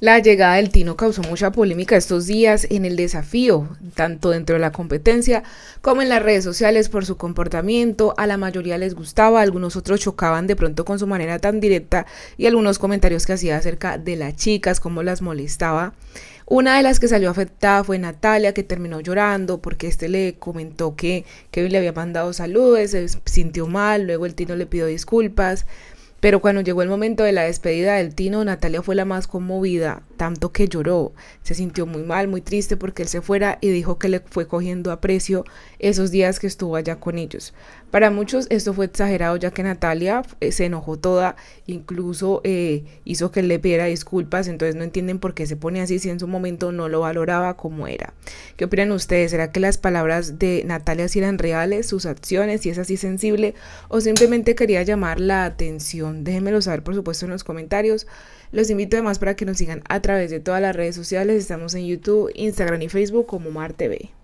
La llegada del Tino causó mucha polémica estos días en el desafío, tanto dentro de la competencia como en las redes sociales por su comportamiento. A la mayoría les gustaba, algunos otros chocaban de pronto con su manera tan directa y algunos comentarios que hacía acerca de las chicas, cómo las molestaba. Una de las que salió afectada fue Natalia, que terminó llorando porque este le comentó que Kevin le había mandado saludos, se sintió mal, luego el Tino le pidió disculpas. Pero cuando llegó el momento de la despedida del Tino, Natalia fue la más conmovida, tanto que lloró. Se sintió muy mal, muy triste porque él se fuera y dijo que le fue cogiendo a precio esos días que estuvo allá con ellos. Para muchos esto fue exagerado ya que Natalia eh, se enojó toda, incluso eh, hizo que él le pidiera disculpas, entonces no entienden por qué se pone así si en su momento no lo valoraba como era. ¿Qué opinan ustedes? ¿Será que las palabras de Natalia eran reales, sus acciones, si es así sensible o simplemente quería llamar la atención? Déjenmelo saber, por supuesto, en los comentarios. Los invito además para que nos sigan a través de todas las redes sociales. Estamos en YouTube, Instagram y Facebook como MarTV.